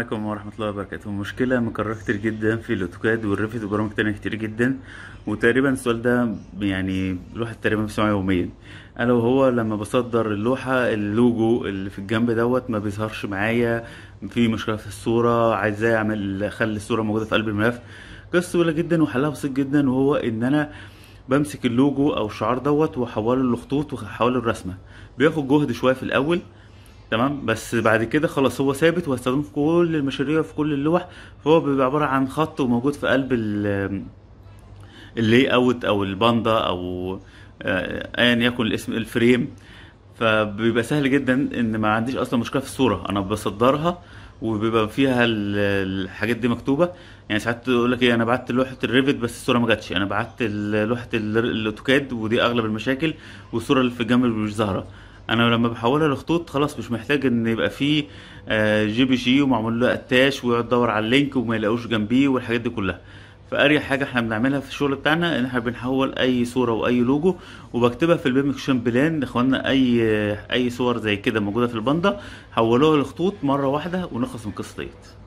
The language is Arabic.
عليكم ورحمة الله وبركاته مشكلة مكررة كتير جدا في الاوتوكاد والريفت وبرامج تانية كتير جدا وتقريبا السؤال ده يعني الواحد تقريبا بيسمعه يوميا الا وهو لما بصدر اللوحة اللوجو اللي في الجنب دوت ما بيظهرش معايا في مشكلة في الصورة عايز ازاي اعمل اخلي الصورة موجودة في قلب الملف قصة سهولة جدا وحلها بسيط جدا وهو ان انا بمسك اللوجو او الشعار دوت واحوله لخطوط واحوله لرسمة بياخد جهد شوية في الاول تمام بس بعد كده خلاص هو ثابت وهستخدمه في كل المشاريع في كل اللوح فهو بيبقى عباره عن خط وموجود في قلب اللي اوت او الباندا او آه، ايا يكن الاسم الفريم فبيبقى سهل جدا ان ما عنديش اصلا مشكله في الصوره انا بصدرها وبيبقى فيها الحاجات دي مكتوبه يعني ساعات تقول لك ايه انا بعت لوحه الريفت بس الصوره ما جاتش انا بعت لوحه الاوتوكاد ودي اغلب المشاكل والصوره اللي في الجنب مش ظاهره انا لما بحولها لخطوط خلاص مش محتاج ان يبقى فيه آه، جي بي جي ومعمول له اتاش ويقعد يدور على اللينك وما يلاقوش جنبيه والحاجات دي كلها فاريح حاجه احنا بنعملها في الشغل بتاعنا ان احنا بنحول اي صوره واي لوجو وبكتبها في البيمكشن بلان اخوانا اي اي صور زي كده موجوده في الباندا حولوها لخطوط مره واحده ونخلص من القصه